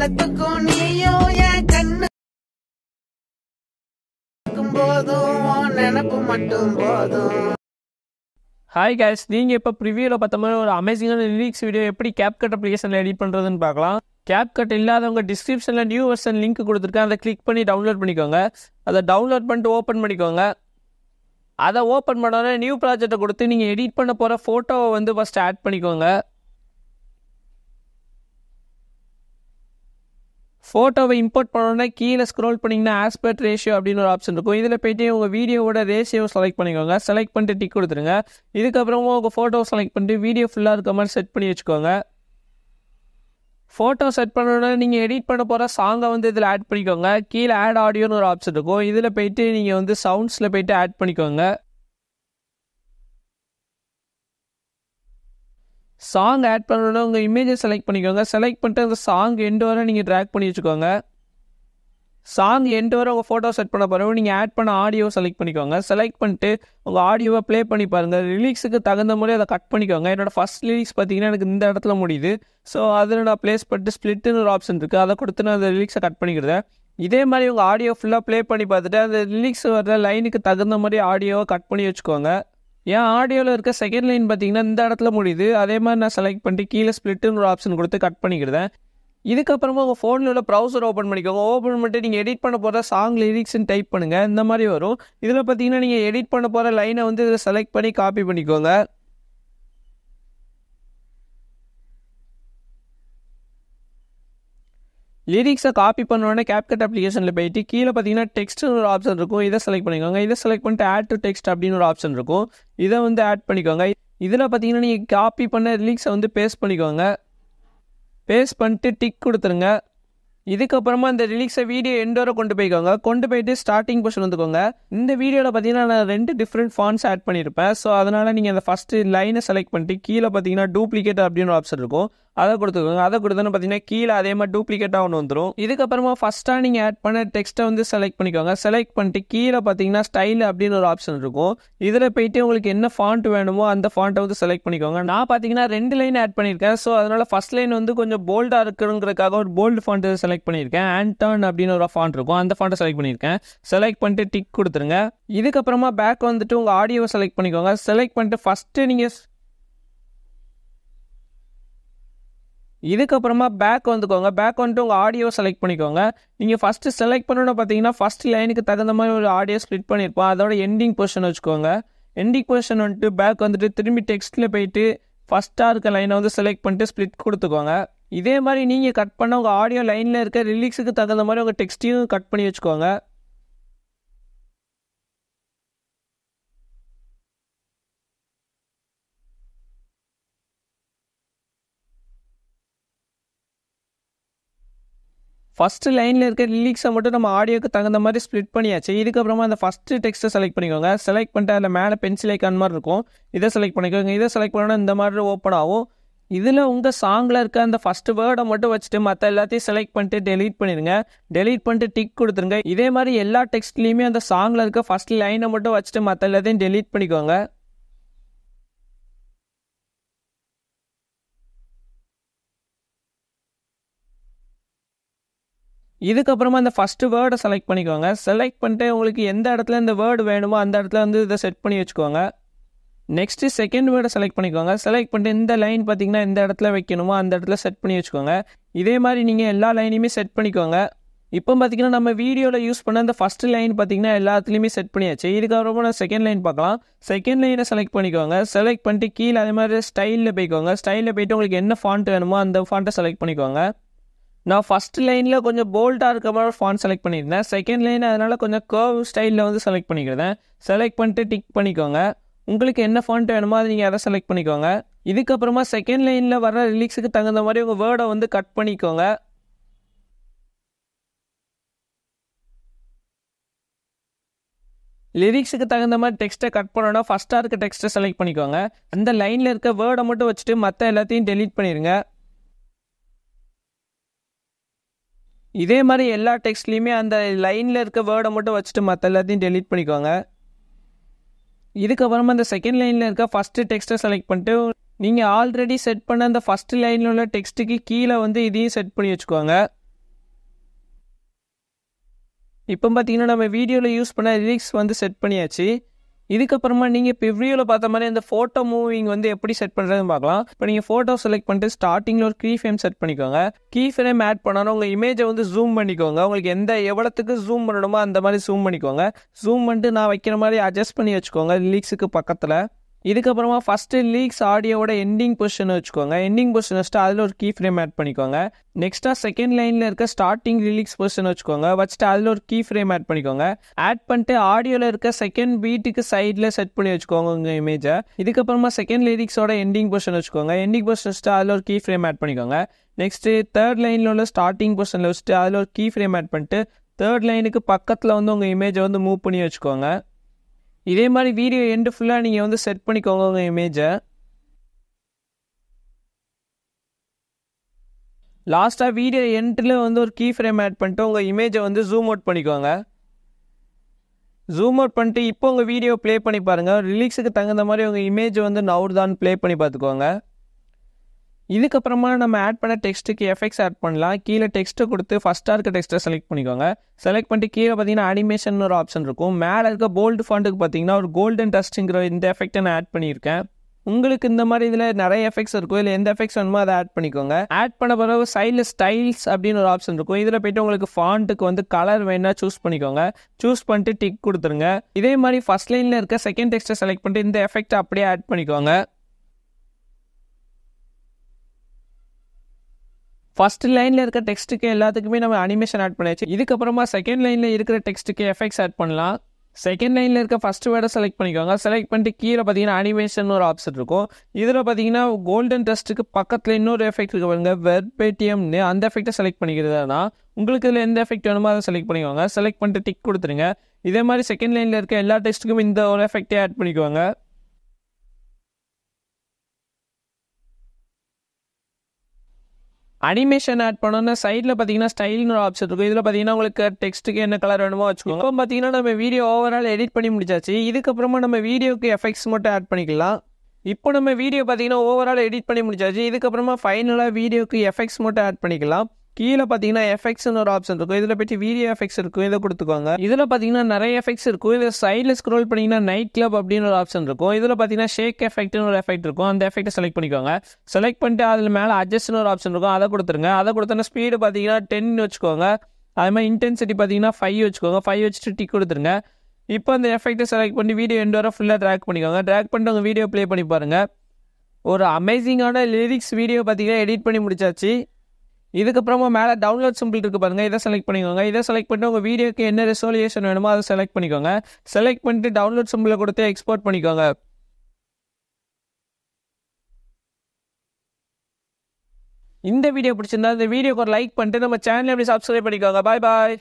காலத்துக்கும் நீயும் என் கண்ணு போதும் நினப்பு மட்டும் போதும் ஹாய் கைஸ் நீங்கள் இப்போ ப்ரிவியூவில் பார்த்த மாதிரி ஒரு அமேசிங்கான லிரிக்ஸ் வீடியோ எப்படி கேப் கட் அப்ளிகேஷனில் எடிட் பண்ணுறதுன்னு பார்க்கலாம் கேப் கட் இல்லாதவங்க டிஸ்கிரிப்ஷனில் நியூ வெர்ஷன் லிங்க் கொடுத்துருக்கேன் அதை கிளிக் பண்ணி டவுன்லோட் பண்ணிக்கோங்க அதை டவுன்லோட் பண்ணிட்டு ஓப்பன் பண்ணிக்கோங்க அதை ஓப்பன் பண்ணோன்னே நியூ ப்ராஜெக்டை கொடுத்து நீங்கள் எடிட் பண்ண போகிற ஃபோட்டோவை வந்து ஃபஸ்ட்டு ஆட் பண்ணிக்கோங்க ஃபோட்டோவை இம்போர்ட் பண்ணோன்னா கீழே ஸ்க்ரோல் பண்ணிங்கன்னா ஆஸ்பெக்ட் ரேஷியோ அப்படின்னு ஒரு ஆப்ஷன் இருக்கும் இதில் போய்ட்டு உங்கள் வீடியோவோட ரேஷியோ செலக்ட் பண்ணிக்கோங்க செலக்ட் பண்ணிட்டு டிக் கொடுத்துருங்க இதுக்கப்புறமும் உங்கள் ஃபோட்டோ செலக்ட் பண்ணிட்டு வீடியோ ஃபுல்லாக இருக்க மாதிரி செட் பண்ணி வச்சுக்கோங்க ஃபோட்டோ செட் பண்ணணுன்னா நீங்கள் எடிட் பண்ண போகிற சாங்கை வந்து இதில் ஆட் பண்ணிக்கோங்க கீழே ஆட் ஆடியோன்னு ஒரு ஆப்ஷன் இருக்கும் இதில் போயிட்டு நீங்கள் வந்து சவுண்ட்ஸில் போயிட்டு ஆட் பண்ணிக்கோங்க சாங் ஆட் பண்ணணும்னா உங்கள் இமேஜை செலக்ட் பண்ணிக்கோங்க செலக்ட் பண்ணிட்டு அந்த சாங் எண்டு வர நீங்கள் ட்ராக் பண்ணி வச்சுக்கோங்க சாங் எண்டு வர உங்கள் ஃபோட்டோ செட் பண்ண பாருங்கள் நீங்கள் ஆட் பண்ண ஆடியோ செலக்ட் பண்ணிக்கோங்க செலக்ட் பண்ணிட்டு உங்கள் ஆடியோவை ப்ளே பண்ணி பாருங்கள் ரிலீக்ஸுக்கு தகுந்த மாதிரி அதை கட் பண்ணிக்கோங்க என்னோடய ஃபஸ்ட் லிரிக்ஸ் பார்த்தீங்கன்னா எனக்கு இந்த இடத்துல முடியுது ஸோ அதில் நான் ப்ளேஸ் பண்ணிட்டு ஸ்ப்ளிட்டுன்னு ஒரு ஆப்ஷன் இருக்குது அதை கொடுத்து நான் அந்த ரிலீக்ஸை கட் பண்ணிக்கிறேன் இதே மாதிரி உங்கள் ஆடியோ ஃபுல்லாக ப்ளே பண்ணி பார்த்துட்டு அந்த ரிலீக்ஸ் வர்ற லைனுக்கு தகுந்த மாதிரி ஆடியோவை கட் பண்ணி வச்சுக்கோங்க என் ஆடியோவில் இருக்க செகண்ட் லைன் பார்த்தீங்கன்னா இந்த இடத்துல முடியுது அதே மாதிரி நான் செலக்ட் பண்ணிட்டு கீழே ஸ்பிளிட்டுன்னு ஒரு ஆப்ஷன் கொடுத்து கட் பண்ணிக்கிறேன் இதுக்கப்புறமா உங்கள் ஃபோனில் உள்ள ப்ரௌசர் ஓப்பன் பண்ணிக்கோங்க ஓப்பன் பண்ணிட்டு நீங்கள் எடிட் பண்ண போகிற சாங் லிரிக்ஸ்ன்னு டைப் பண்ணுங்கள் இந்த மாதிரி வரும் இதில் பார்த்தீங்கன்னா நீங்கள் எடிட் பண்ண போகிற லைனை வந்து இதில் செலக்ட் பண்ணி காப்பி பண்ணிக்கோங்க லிரிக்ஸை காப்பி பண்ணோடனே கேப்கட் அப்ளிகேஷனில் போயிட்டு கீழே பார்த்தீங்கன்னா டெக்ஸ்ட்னு ஒரு ஆப்ஷன் இருக்கும் இதை செலக்ட் பண்ணிக்கோங்க இதை செலக்ட் பண்ணிட்டு ஆட் டு டெக்ஸ்ட் அப்படின்னு ஒரு ஆப்ஷன் இருக்கும் இதை வந்து ஆட் பண்ணிக்கோங்க இதில் பார்த்தீங்கன்னா நீங்கள் காப்பி பண்ண லிரிக்ஸை வந்து பேஸ்ட் பண்ணிக்கோங்க பேஸ்ட் பண்ணிட்டு டிக் கொடுத்துருங்க இதுக்கப்புறமா இந்த ரிலீக்ஸை வீடியோ எண்டோரை கொண்டு போய்க்கோங்க கொண்டு போயிட்டு ஸ்டார்டிங் கொஷன் வந்துக்கோங்க இந்த வீடியோவில் பார்த்தீங்கன்னா நான் ரெண்டு டிஃப்ரெண்ட் ஃபான்ஸ் ஆட் பண்ணியிருப்பேன் ஸோ அதனால் நீங்கள் அந்த ஃபஸ்ட்டு லைனை செலக்ட் பண்ணிட்டு கீழே பார்த்தீங்கன்னா டூப்ளிகேட் அப்படின்னு ஒரு ஆப்ஷன் இருக்கும் அதை கொடுத்துக்கோங்க அதை கொடுத்தோன்னு பார்த்தீங்கன்னா கீழே அதே மாதிரி டூப்ளிகேட்டாக ஒன்று வந்துடும் இதுக்கப்புறமா ஃபஸ்ட்டாக நீங்கள் ஆட் பண்ண டெக்ஸ்ட்டை வந்து செலக்ட் பண்ணிக்கோங்க செலக்ட் பண்ணிட்டு கீழே பார்த்தீங்கன்னா ஸ்டைல் அப்படின்னு ஒரு ஆப்ஷன் இருக்கும் இதில் போயிட்டு உங்களுக்கு என்ன ஃபாண்ட் வேணுமோ அந்த ஃபாண்ட்டை வந்து செலக்ட் பண்ணிக்கோங்க நான் பார்த்தீங்கன்னா ரெண்டு லைன் ஆட் பண்ணியிருக்கேன் ஸோ அதனால் ஃபஸ்ட் லைன் வந்து கொஞ்சம் போல்டாக இருக்குங்கிறதுக்காக ஒரு போல்டு ஃபாண்ட்டு செலக்ட் செலக்ட் பண்ணியிருக்கேன் ஆண்டர்ன் அப்படின்னு ஒரு ஃபாண்ட் இருக்கும் அந்த ஃபாண்ட்டை செலக்ட் பண்ணியிருக்கேன் செலக்ட் பண்ணிட்டு டிக் கொடுத்துருங்க இதுக்கப்புறமா பேக் வந்துட்டு உங்கள் ஆடியோவை செலக்ட் பண்ணிக்கோங்க செலக்ட் பண்ணிட்டு ஃபஸ்ட்டு நீங்கள் இதுக்கப்புறமா பேக் வந்துக்கோங்க பேக் வந்துட்டு உங்கள் ஆடியோ செலக்ட் பண்ணிக்கோங்க நீங்கள் ஃபஸ்ட்டு செலக்ட் பண்ணணும் பார்த்தீங்கன்னா ஃபஸ்ட் லைனுக்கு தகுந்த மாதிரி ஒரு ஆடியோ ஸ்ப்ளிட் பண்ணியிருப்போம் அதோட எண்டிங் பொசிஷன் வச்சுக்கோங்க எண்டிங் பொசிஷன் வந்துட்டு பேக் வந்துட்டு திரும்பி டெக்ஸ்ட்டில் போயிட்டு ஃபஸ்ட்டாக இருக்க லைனை வந்து செலக்ட் பண்ணிட்டு ஸ்ப்ளிட் கொடுத்துக்கோங்க இதே மாதிரி நீங்கள் கட் பண்ண உங்கள் ஆடியோ லைனில் இருக்க ரிலீக்ஸுக்கு தகுந்த மாதிரி உங்கள் டெக்ஸ்ட்டையும் கட் பண்ணி வச்சுக்கோங்க ஃபஸ்ட்டு லைனில் இருக்க லிரிக்ஸை மட்டும் நம்ம ஆடியோக்கு தகுந்த மாதிரி ஸ்ப்ளிட் பண்ணியாச்சு இதுக்கப்புறமா அந்த ஃபஸ்ட்டு டெக்ஸ்ட்டை செலக்ட் பண்ணிக்கோங்க செலக்ட் பண்ணிட்டு அதில் மேலே பென்சில் ஐக்கான் மாதிரி இருக்கும் இதை செலக்ட் பண்ணிக்கோங்க இதை செலக்ட் பண்ணோன்னா இந்த மாதிரி ஓப்பன் ஆகும் இதில் உங்கள் சாங்கில் இருக்க அந்த ஃபஸ்ட்டு வேர்டை மட்டும் வச்சுட்டு மற்ற எல்லாத்தையும் செலக்ட் பண்ணிட்டு டெலீட் பண்ணிடுங்க டெலீட் பண்ணிட்டு டிக் கொடுத்துருங்க இதே மாதிரி எல்லா டெக்ஸ்ட்லேயுமே அந்த சாங்கில் இருக்க ஃபஸ்ட் லைனை மட்டும் வச்சுட்டு மற்ற எல்லாத்தையும் டெலீட் பண்ணிக்கோங்க இதுக்கப்புறமா அந்த ஃபஸ்ட்டு வேர்டை செலக்ட் பண்ணிக்கோங்க செலக்ட் பண்ணிட்டு உங்களுக்கு எந்த இடத்துல இந்த வேர்டு வேணுமோ அந்த இடத்துல வந்து இதை செட் பண்ணி வச்சுக்கோங்க நெக்ஸ்ட்டு செகண்ட் வேர்டை செலக்ட் பண்ணிக்கோங்க செலக்ட் பண்ணிட்டு இந்த லைன் பார்த்தீங்கன்னா இந்த இடத்துல வைக்கணுமோ அந்த இடத்துல செட் பண்ணி வச்சுக்கோங்க இதே மாதிரி நீங்கள் எல்லா லைனையுமே செட் பண்ணிக்கோங்க இப்போ பார்த்தீங்கன்னா நம்ம வீடியோவில் யூஸ் பண்ண அந்த ஃபஸ்ட் லைன் பார்த்தீங்கன்னா எல்லாத்துலேயுமே செட் பண்ணியாச்சு இதுக்கப்புறமா நான் செகண்ட் லைன் பார்க்கலாம் செகண்ட் லைனை செலக்ட் பண்ணிக்கோங்க செலக்ட் பண்ணிட்டு கீழே அதே மாதிரி ஸ்டைலில் போய்க்கோங்க ஸ்டைலில் போயிட்டு உங்களுக்கு என்ன ஃபாண்ட் வேணுமோ அந்த ஃபாண்ட்டை செலக்ட் பண்ணிக்கோங்க நான் ஃபஸ்ட் லைனில் கொஞ்சம் போல்டாக இருக்க மாதிரி ஃபாண்ட் செலக்ட் பண்ணியிருந்தேன் செகண்ட் லைன் அதனால் கொஞ்சம் கர்வ் ஸ்டைலில் வந்து செலக்ட் பண்ணிக்கிறேன் செலக்ட் பண்ணிட்டு டிக் பண்ணிக்கோங்க உங்களுக்கு என்ன ஃபாண்ட் வேணுமோ அதை நீங்கள் அதை செலக்ட் பண்ணிக்கோங்க இதுக்கப்புறமா செகண்ட் லைனில் வர ரிலீக்ஸுக்கு தகுந்த மாதிரி உங்கள் வேர்டை வந்து கட் பண்ணிக்கோங்க லிரிக்ஸுக்கு தகுந்த மாதிரி டெக்ஸ்ட்டை கட் பண்ணணும் ஃபஸ்ட்டாக இருக்க டெக்ஸ்ட்டை செலக்ட் பண்ணிக்கோங்க அந்த லைனில் இருக்க வேர்டை மட்டும் வச்சுட்டு மற்ற எல்லாத்தையும் டெலீட் பண்ணிடுங்க இதே மாதிரி எல்லா டெக்ஸ்ட்லேயுமே அந்த லைனில் இருக்க வேர்டை மட்டும் வச்சுட்டு மற்ற எல்லாத்தையும் டெலீட் பண்ணிக்கோங்க இதுக்கப்புறமா இந்த செகண்ட் லைனில் இருக்க ஃபஸ்ட்டு டெக்ஸ்ட்டை செலக்ட் பண்ணிட்டு நீங்கள் ஆல்ரெடி செட் பண்ண அந்த ஃபஸ்ட்டு லைனில் உள்ள டெக்ஸ்ட்டுக்கு கீழே வந்து இதையும் செட் பண்ணி வச்சுக்கோங்க இப்போ பார்த்தீங்கன்னா நம்ம வீடியோவில் யூஸ் பண்ண லிரிக்ஸ் வந்து செட் பண்ணியாச்சு இதுக்கப்புறமா நீங்கள் இப்போ வீடியோவில் பார்த்த மாதிரி அந்த ஃபோட்டோ மூவிங் வந்து எப்படி செட் பண்ணுறதுன்னு பார்க்கலாம் இப்போ நீங்கள் ஃபோட்டோ செலக்ட் பண்ணிட்டு ஸ்டார்டிங்கில் ஒரு கீ ஃப்ரேம் செட் பண்ணிக்கோங்க கீ ஃப்ரேம் ஆட் பண்ணாலும் உங்கள் இமேஜை வந்து ஜூம் பண்ணிக்கோங்க உங்களுக்கு எந்த எவ்வளோத்துக்கு ஜூம் பண்ணணுமோ அந்த மாதிரி ஜூம் பண்ணிக்கோங்க ஜூம் பண்ணிட்டு நான் வைக்கிற மாதிரி அட்ஜஸ்ட் பண்ணி வச்சுக்கோங்க லீக்ஸுக்கு பக்கத்தில் இதுக்கப்புறமா ஃபஸ்ட்டு லீக்ஸ் ஆடியோட எண்டிங் பொசிஷன் வச்சுக்கோங்க எண்டிங் பொசிஷன் வச்சுட்டு அதில் ஒரு கீ ஃப்ரேம் ஆட் பண்ணிக்கோங்க நெக்ஸ்ட்டாக செகண்ட் லைனில் இருக்க ஸ்டார்டிங் லீக்ஸ் பொசிஷன் வச்சுக்கோங்க வச்சுட்டு அதில் ஒரு கீ ஃப்ரேம் ஆட் பண்ணிக்கோங்க ஆட் பண்ணிட்டு ஆடியோவில் இருக்க செகண்ட் பீட்டுக்கு சைடில் செட் பண்ணி வச்சுக்கோங்க உங்கள் இமேஜை இதுக்கப்புறமா செகண்ட் லிரிக்ஸோட எண்டிங் பொசிஷன் வச்சுக்கோங்க எண்டிங் பொசிஷன் வச்சுட்டு அதில் ஒரு கீ ஃப்ரேம் ஆட் பண்ணிக்கோங்க நெக்ஸ்ட்டு தேர்ட் லைனில் உள்ள ஸ்டார்டிங் பொசிஷனில் வச்சுட்டு அதில் ஒரு கீ ஃப்ரேம் ஆட் பண்ணிட்டு தேர்ட் லைனுக்கு பக்கத்தில் வந்து உங்கள் இமேஜை வந்து மூவ் பண்ணி வச்சுக்கோங்க இதே மாதிரி வீடியோ எண்டு ஃபுல்லாக நீங்கள் வந்து செட் பண்ணிக்கோங்க உங்கள் இமேஜை லாஸ்ட்டாக வீடியோ எண்டில் வந்து ஒரு கீ ஃப்ரேம் ஆட் பண்ணிட்டு உங்கள் இமேஜை வந்து ஜூம் அவுட் பண்ணிக்கோங்க ஜூம் அவுட் பண்ணிட்டு இப்போ உங்கள் வீடியோ ப்ளே பண்ணி பாருங்கள் ரிலீக்ஸுக்கு தகுந்த மாதிரி உங்கள் இமேஜை வந்து நவுட் தான் ப்ளே பண்ணி பார்த்துக்கோங்க இதுக்கப்புறமா நம்ம ஆட் பண்ண டெக்ஸ்ட்டுக்கு எஃபெக்ட்ஸ் ஆட் பண்ணலாம் கீழே டெக்ஸ்ட்டு கொடுத்து ஃபஸ்ட்டாக இருக்க டெக்ஸ்ட்டை செலக்ட் பண்ணிக்கோங்க செலக்ட் பண்ணிட்டு கீழே பார்த்தீங்கன்னா அனிமேஷன் ஒரு ஆப்ஷன் இருக்கும் மேலே இருக்க போல்டு ஃபாண்ட்டுக்கு பார்த்தீங்கன்னா ஒரு கோல்டன் டஸ்ட்டுங்கிற இந்த எஃபெக்ட்டை நான் ஆட் பண்ணியிருக்கேன் உங்களுக்கு இந்த மாதிரி இதில் நிறைய எஃபெக்ட்ஸ் இருக்கும் இல்லை எந்த எஃபெக்ட்ஸ் வேணுமோ அதை ஆட் பண்ணிக்கோங்க ஆட் பண்ண பிறகு சைடில் ஸ்டைல்ஸ் அப்படின்னு ஒரு ஆப்ஷன் இருக்கும் இதில் போய்ட்டு உங்களுக்கு ஃபாண்ட்டுக்கு வந்து கலர் வேணால் சூஸ் பண்ணிக்கோங்க சூஸ் பண்ணிட்டு டிக் கொடுத்துருங்க இதே மாதிரி ஃபஸ்ட் லைனில் இருக்க செகண்ட் டெக்ஸ்ட்டை செலக்ட் பண்ணிட்டு இந்த எஃபெக்ட் அப்படியே ஆட் பண்ணிக்கோங்க ஃபர்ஸ்ட் லைனில் இருக்க டெக்ஸ்ட்டுக்கு எல்லாத்துக்குமே நம்ம அனிமேஷன் ஆட் பண்ணியாச்சு இதுக்கப்புறமா செகண்ட் லைனில் இருக்கிற டெக்ஸ்ட்டுக்கு எஃபெக்ட்ஸ் ஆட் பண்ணலாம் செகண்ட் லைனில் இருக்க ஃபஸ்ட் வேர்டை செலக்ட் பண்ணிக்கோங்க செலக்ட் பண்ணிட்டு கீழே பார்த்தீங்கன்னா அனிமேஷன் ஒரு ஆப்ஷன் இருக்கும் இதில் பார்த்தீங்கன்னா கோல்டன் டஸ்ட்டுக்கு பக்கத்தில் இன்னொரு எஃபெக்ட் இருக்க பாருங்க வெப் பேடிஎம்னு அந்த எஃபெக்டை செலக்ட் பண்ணிக்கிறதுனா உங்களுக்கு இதில் எந்த எஃபெக்ட் வேணுமோ அதை செலக்ட் பண்ணிக்கோங்க செலக்ட் பண்ணிட்டு டிக் கொடுத்துருங்க இதே மாதிரி செகண்ட் லைனில் இருக்க எல்லா டெஸ்ட்டுக்கும் இந்த ஒரு எஃபெக்டே ஆட் பண்ணிக்குவாங்க அனிமேஷன் ஆட் பண்ணோம்னா சைடில் பார்த்தீங்கன்னா ஸ்டைல்னு ஒரு ஆப்ஷன் இருக்கும் இதில் பார்த்தீங்கன்னா உங்களுக்கு டெக்ஸ்ட்டுக்கு என்ன கலர் வேணுமோ வச்சுக்கோங்க இப்போ பார்த்தீங்கன்னா நம்ம வீடியோ ஓவரால் எடிட் பண்ணி முடிச்சாச்சு இதுக்கப்புறமா நம்ம வீடியோக்கு எஃபெக்ட்ஸ் மட்டும் ஆட் பண்ணிக்கலாம் இப்போ நம்ம வீடியோ பார்த்தீங்கன்னா ஓவரால் எடிட் பண்ணி முடிச்சாச்சு இதுக்கப்புறமா ஃபைனலாக வீடியோக்கு எஃபெக்ட்ஸ் மட்டும் ஆட் பண்ணிக்கலாம் கீழே பார்த்தீங்கன்னா எஃபெக்ட்ஸ்னு ஒரு ஆப்ஷன் இருக்கும் இதில் போய்ட்டு வீடியோ எஃபெக்ட்ஸ் இருக்கும் இதை கொடுத்துக்கோங்க இதில் பார்த்தீங்கன்னா நிறைய எஃபெக்ட்ஸ் இருக்கும் இதில் சைடில் ஸ்க்ரோல் பண்ணிங்கன்னா நைட் கிளப் அப்படின்னு ஒரு ஆப்ஷன் இருக்கும் இதில் பார்த்தீங்கன்னா ஷேக் எஃபெக்ட்னு ஒரு எஃபெக்ட் இருக்கும் அந்த எஃபெக்ட்டை செலக்ட் பண்ணிக்கோங்க செலக்ட் பண்ணிட்டு அதில் மேலே அட்ஜஸ்ட்னு ஒரு ஆப்ஷன் இருக்கும் அதை கொடுத்துருங்க அதை கொடுத்தோன்னா ஸ்பீடு பார்த்தீங்கன்னா டென் வச்சுக்கோங்க அது மாதிரி இன்டென்சிட்டி பார்த்தீங்கன்னா ஃபைவ் வச்சுக்கோங்க ஃபைவ் வச்சுட்டு டிக் கொடுத்துருங்க இப்போ அந்த எஃபெக்ட்டை செலக்ட் பண்ணி வீடியோ எண்டு வர ஃபுல்லாக ட்ராக் பண்ணிக்கோங்க ட்ராக் பண்ணிட்டு உங்கள் வீடியோ ப்ளே பண்ணி பாருங்கள் ஒரு அமேசிங்கான லிரிக்ஸ் வீடியோ பார்த்தீங்கன்னா எடிட் பண்ணி முடிச்சாச்சு இதுக்கப்புறமா மேலே டவுன்லோட் சிம்பிள் இருக்குது பாருங்கள் இதை செலக்ட் பண்ணிக்கோங்க இதை செலக்ட் பண்ணிட்டு உங்கள் வீடியோக்கு என்ன ரெசோலியேஷன் வேணுமோ அதை செலக்ட் பண்ணிக்கோங்க செலக்ட் பண்ணிட்டு டவுன்லோட் சிம்பிளை கொடுத்து எக்ஸ்போர்ட் பண்ணிக்கோங்க இந்த வீடியோ பிடிச்சிருந்தா இந்த வீடியோக்கு ஒரு லைக் பண்ணிட்டு நம்ம சேனல் எப்படி சப்ஸ்கிரைப் பண்ணிக்கோங்க பாய் பாய்